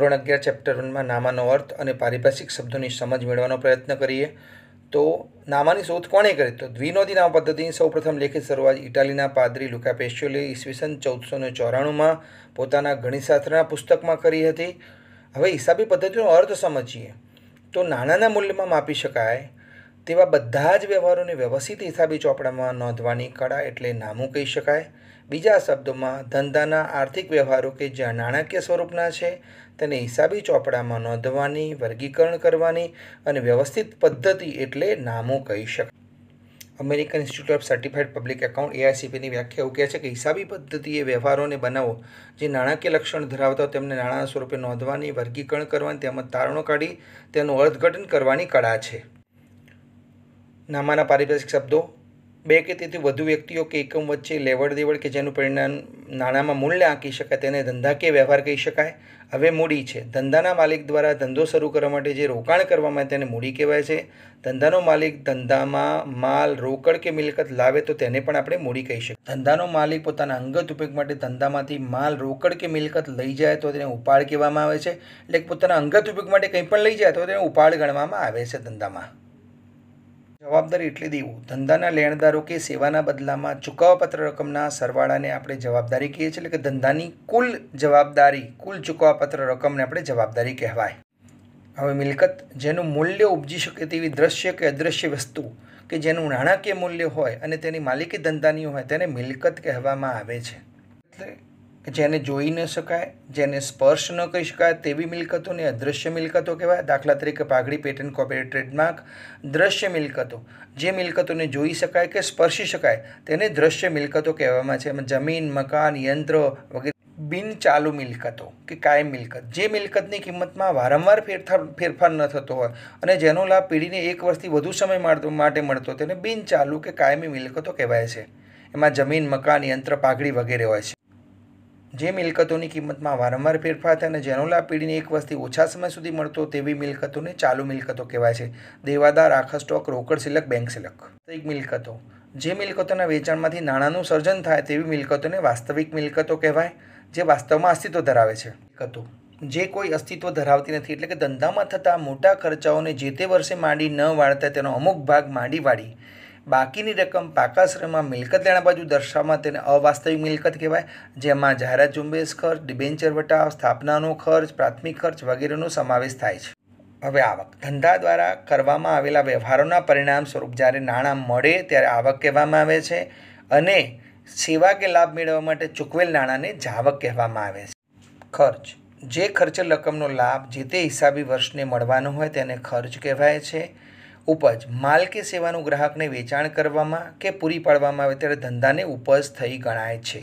ધોરણ અગિયાર ચેપ્ટર વનમાં નામાનો અર્થ અને પારિભાષિક શબ્દોની સમજ મેળવવાનો પ્રયત્ન કરીએ તો નામાની શોધ કોણે કરી તો દ્વિનોદી નામ પદ્ધતિની સૌપ્રથમ લેખિત શરૂઆત ઇટાલીના પાદરી લુકા પેશ્યોલે ઈસવીસન ચૌદસો ને ચોરાણુંમાં પોતાના ગણિતશાસ્ત્રના પુસ્તકમાં કરી હતી હવે હિસાબી પદ્ધતિનો અર્થ સમજીએ તો નાણાંના મૂલ્યમાં માપી શકાય તેવા બધા જ વ્યવહારોને વ્યવસ્થિત હિસાબી ચોપડામાં નોંધવાની કળા એટલે નામું કહી શકાય બીજા શબ્દોમાં ધંધાના આર્થિક વ્યવહારો કે જ્યાં નાણાકીય સ્વરૂપના છે તેને હિસાબી ચોપડામાં નોંધવાની વર્ગીકરણ કરવાની અને વ્યવસ્થિત પદ્ધતિ એટલે નામું કહી શકાય American Institute of Certified Public Account એઆઈસીપીની વ્યાખ્યા એવું કહે છે કે હિસાબી પદ્ધતિએ વ્યવહારોને બનાવો જે નાણાકીય લક્ષણ ધરાવતા તેમને નાણાં સ્વરૂપે નોંધવાની વર્ગીકરણ કરવાની તેમજ તારણો કાઢી તેનું અર્થઘટન કરવાની કળા છે નામાના પારિભાષિક શબ્દો બે કે તેથી વધુ વ્યક્તિઓ કે એકમ વચ્ચે લેવડ દેવડ કે જેનું પરિણામ નાણાંમાં મૂલ્ય આંકી શકાય તેને ધંધાકીય વ્યવહાર કહી શકાય હવે મૂડી છે ધંધાના માલિક દ્વારા ધંધો શરૂ કરવા માટે જે રોકાણ કરવામાં તેને મૂડી કહેવાય છે ધંધાનો માલિક ધંધામાં માલ રોકડ કે મિલકત લાવે તો તેને પણ આપણે મૂડી કહી શકીએ ધંધાનો માલિક પોતાના અંગત ઉપયોગ માટે ધંધામાંથી માલ રોકડ કે મિલકત લઈ જાય તો તેને ઉપાડ કહેવામાં આવે છે એટલે પોતાના અંગત ઉપયોગ માટે કંઈ પણ લઈ જાય તો તેને ઉપાડ ગણવામાં આવે છે ધંધામાં જવાબદારી એટલે દેવું ધંધાના લેણદારો કે સેવાના બદલામાં ચૂકવવાપત્ર રકમના સરવાળાને આપણે જવાબદારી કહીએ છીએ એટલે કે ધંધાની કુલ જવાબદારી કુલ ચૂકવવાપત્ર રકમને આપણે જવાબદારી કહેવાય હવે મિલકત જેનું મૂલ્ય ઉપજી શકે તેવી દ્રશ્ય કે અદ્રશ્ય વસ્તુ કે જેનું નાણાકીય મૂલ્ય હોય અને તેની માલિકી ધંધાની હોય તેને મિલકત કહેવામાં આવે છે એટલે જેને જોઈ ન શકાય જેને સ્પર્શ ન કહી શકાય તેવી મિલકતોને અદૃશ્ય મિલકતો કહેવાય દાખલા તરીકે પાઘડી પેટર્ન કોપીરાઇટ ટ્રેડમાર્ક દ્રશ્ય મિલકતો જે મિલકતોને જોઈ શકાય કે સ્પર્શી શકાય તેને દ્રશ્ય મિલકતો કહેવામાં છે એમાં જમીન મકાન યંત્ર વગેરે બિનચાલુ મિલકતો કે કાયમ મિલકત જે મિલકતની કિંમતમાં વારંવાર ફેરફાર ફેરફાર ન થતો હોય અને જેનો લાભ પેઢીને એક વર્ષથી વધુ સમય માટે મળતો તેને બિનચાલુ કે કાયમી મિલકતો કહેવાય છે એમાં જમીન મકાન યંત્ર પાઘડી વગેરે હોય છે જે મિલકતોની કિંમતમાં વારંવાર ફેરફાર થાય અને જેનો લાભ પેઢીને એક વર્ષથી ઓછા સમય સુધી મળતો તેવી મિલકતોને ચાલુ મિલકતો કહેવાય છે દેવાદાર આખા સ્ટોક રોકડ સિલક બેંક સિલક એક મિલકતો જે મિલકતોના વેચાણમાંથી નાણાંનું સર્જન થાય તેવી મિલકતોને વાસ્તવિક મિલકતો કહેવાય જે વાસ્તવમાં અસ્તિત્વ ધરાવે છે મિલકતો જે કોઈ અસ્તિત્વ ધરાવતી નથી એટલે કે ધંધામાં થતા મોટા ખર્ચાઓને જે તે વર્ષે માંડી ન વાળતા તેનો અમુક ભાગ માંડી વાળી બાકીની રકમ પાકાશ્રયમાં મિલકત લેણા બાજુ દર્શાવવામાં તેને અવાસ્તવિક મિલકત કહેવાય જેમાં જાહેરાત ઝુંબેશ ખર્ચ ડિબેન્ચર વટાવ સ્થાપનાનો ખર્ચ પ્રાથમિક ખર્ચ વગેરેનો સમાવેશ થાય છે હવે આવક ધંધા દ્વારા કરવામાં આવેલા વ્યવહારોના પરિણામ સ્વરૂપ જ્યારે નાણાં મળે ત્યારે આવક કહેવામાં આવે છે અને સેવા કે લાભ મેળવવા માટે ચૂકવેલ નાણાંને જાવક કહેવામાં આવે છે ખર્ચ જે ખર્ચેલ રકમનો લાભ જે તે હિસાબી વર્ષને મળવાનો હોય તેને ખર્ચ કહેવાય છે ઉપજ માલ કે સેવાનું ગ્રાહકને વેચાણ કરવામાં કે પૂરી પાડવામાં આવે ત્યારે ધંધાને ઉપજ થઈ ગણાય છે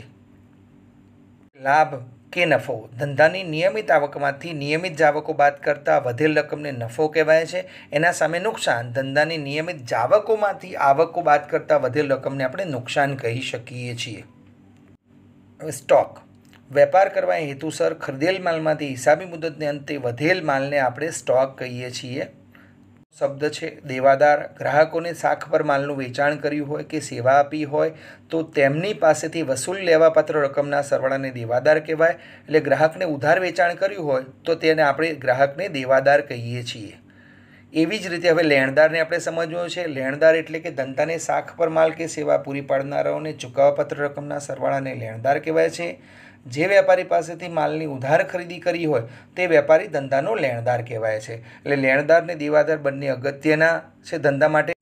લાભ કે નફો ધંધાની નિયમિત આવકમાંથી નિયમિત જાવકો બાદ કરતાં વધેલ રકમને નફો કહેવાય છે એના સામે નુકસાન ધંધાની નિયમિત જાવકોમાંથી આવકો બાદ કરતાં વધેલ રકમને આપણે નુકસાન કહી શકીએ છીએ સ્ટોક વેપાર કરવા હેતુસર ખરીદેલ માલમાંથી હિસાબી મુદતને અંતે વધેલ માલને આપણે સ્ટોક કહીએ છીએ શબ્દ છે દેવાદાર ગ્રાહકોને શાખ પર માલનું વેચાણ કર્યું હોય કે સેવા આપી હોય તો તેમની પાસેથી વસૂલ લેવાપાત્ર રકમના સરવાળાને દેવાદાર કહેવાય એટલે ગ્રાહકને ઉધાર વેચાણ કર્યું હોય તો તેને આપણે ગ્રાહકને દેવાદાર કહીએ છીએ એવી જ રીતે હવે લેણદારને આપણે સમજવું છે લેણદાર એટલે કે ધંધાને શાખ પર માલ કે સેવા પૂરી પાડનારાઓને ચૂકવવાપાત્ર રકમના સરવાળાને લેણદાર કહેવાય છે જે વેપારી પાસેથી માલની ઉધાર ખરીદી કરી હોય તે વેપારી ધંધાનો લેણદાર કહેવાય છે એટલે લેણદાર ને દેવાદાર બંને અગત્યના છે ધંધા માટે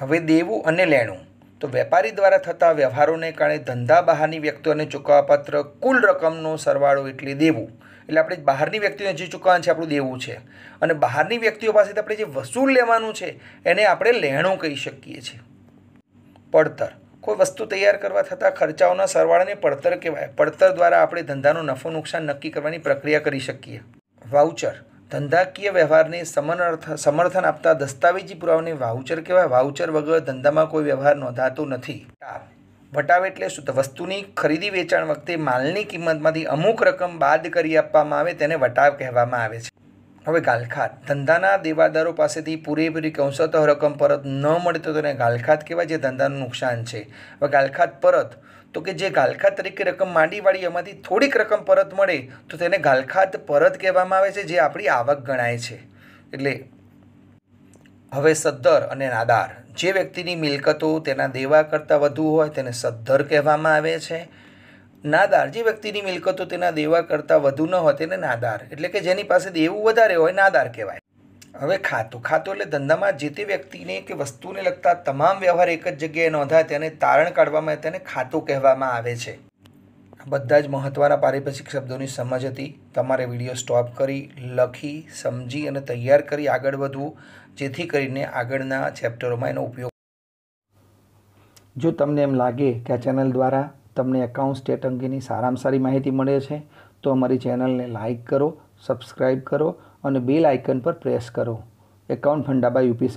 હવે દેવું અને લેણું તો વેપારી દ્વારા થતા વ્યવહારોને કારણે ધંધા બહારની વ્યક્તિઓને ચૂકવવાપાત્ર કુલ રકમનો સરવાળો એટલે દેવું એટલે આપણે બહારની વ્યક્તિઓને જે ચૂકવવાનું છે આપણું દેવું છે અને બહારની વ્યક્તિઓ પાસેથી આપણે જે વસૂલ લેવાનું છે એને આપણે લેણું કહી શકીએ છીએ પડતર કોઈ વસ્તુ તૈયાર કરવા થતા ખર્ચાઓના સરવાળાને પડતર કહેવાય પડતર દ્વારા આપણે ધંધાનો નફો નુકસાન નક્કી કરવાની પ્રક્રિયા કરી શકીએ વાઉચર ધંધાકીય વ્યવહારને સમર્થ સમર્થન આપતા દસ્તાવેજી પુરાવાને વાઉચર કહેવાય વાઉચર વગર ધંધામાં કોઈ વ્યવહાર નોંધાતો નથી વટાવ એટલે શું વસ્તુની ખરીદી વેચાણ વખતે માલની કિંમતમાંથી અમુક રકમ બાદ કરી આપવામાં આવે તેને વટાવ કહેવામાં આવે છે હવે ગાલખાત ધંધાના દેવાદારો પાસેથી પૂરેપૂરી કૌંસતઃ રકમ પરત ન મળે તો તેને ગાલખાત કહેવાય જે ધંધાનું નુકસાન છે હવે ગાલખાત પરત તો કે જે ગાલખાત તરીકે રકમ માંડીવાળી એમાંથી થોડીક રકમ પરત મળે તો તેને ગાલખાત પરત કહેવામાં આવે છે જે આપણી આવક ગણાય છે એટલે હવે સદ્ધર અને નાદાર જે વ્યક્તિની મિલકતો તેના દેવા કરતાં વધુ હોય તેને સદ્ધર કહેવામાં આવે છે નાદાર જે વ્યક્તિની મિલકતો તેના દેવા કરતાં વધુ ન હોય તેને નાદાર એટલે કે જેની પાસે દેવું વધારે હોય નાદાર કહેવાય હવે ખાતું ખાતું એટલે ધંધામાં જે તે વ્યક્તિને કે વસ્તુને લગતા તમામ વ્યવહાર એક જ જગ્યાએ નોંધાય તેને તારણ કાઢવામાં તેને ખાતું કહેવામાં આવે છે બધા જ મહત્ત્વના પારિભાષિક શબ્દોની સમજ હતી તમારે વિડીયો સ્ટોપ કરી લખી સમજી અને તૈયાર કરી આગળ વધવું જેથી કરીને આગળના ચેપ્ટરોમાં એનો ઉપયોગ જો તમને એમ લાગે કે આ ચેનલ દ્વારા તમને એકાઉન્ટ સ્ટેટ અંગેની સારામાં સારી માહિતી મળે છે તો અમારી ચેનલને લાઇક કરો સબસ્ક્રાઈબ કરો અને બેલ આઇકન પર પ્રેસ કરો એકાઉન્ટ ફંડા બાય યુપી